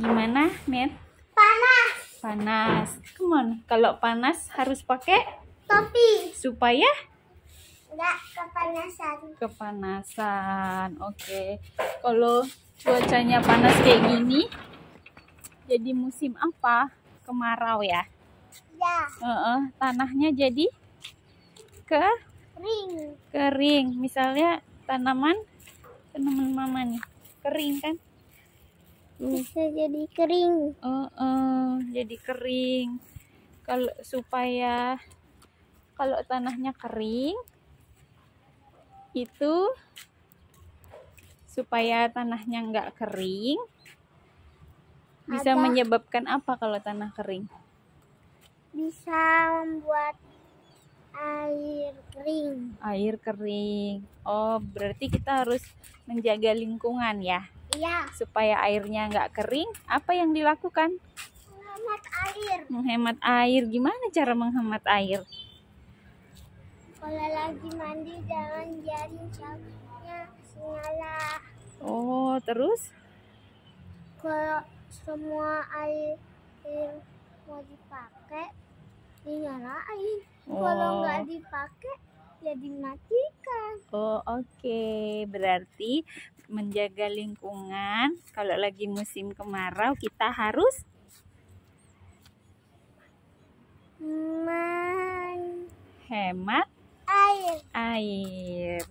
gimana, Met? Panas. Panas. Come on. Kalau panas harus pakai topi. Supaya enggak kepanasan. Kepanasan. Oke. Okay. Kalau cuacanya panas kayak gini, jadi musim apa? Kemarau ya? Ya. Uh -uh. Tanahnya jadi ke kering. Kering. Misalnya tanaman tanaman mama nih kering kan? bisa jadi kering uh -uh, jadi kering kalau supaya kalau tanahnya kering itu supaya tanahnya nggak kering bisa Ada. menyebabkan apa kalau tanah kering bisa membuat air kering air kering oh berarti kita harus menjaga lingkungan ya Iya. Supaya airnya nggak kering, apa yang dilakukan? Menghemat air. Menghemat air. Gimana cara menghemat air? Kalau lagi mandi jangan biarin showernya nyala. Oh, terus? Kalau semua air, air mau dipakai, dinyalain. Oh. Kalau nggak dipakai, jadi matikan Oh, oke. Okay. Berarti menjaga lingkungan kalau lagi musim kemarau kita harus Man. hemat air. Air.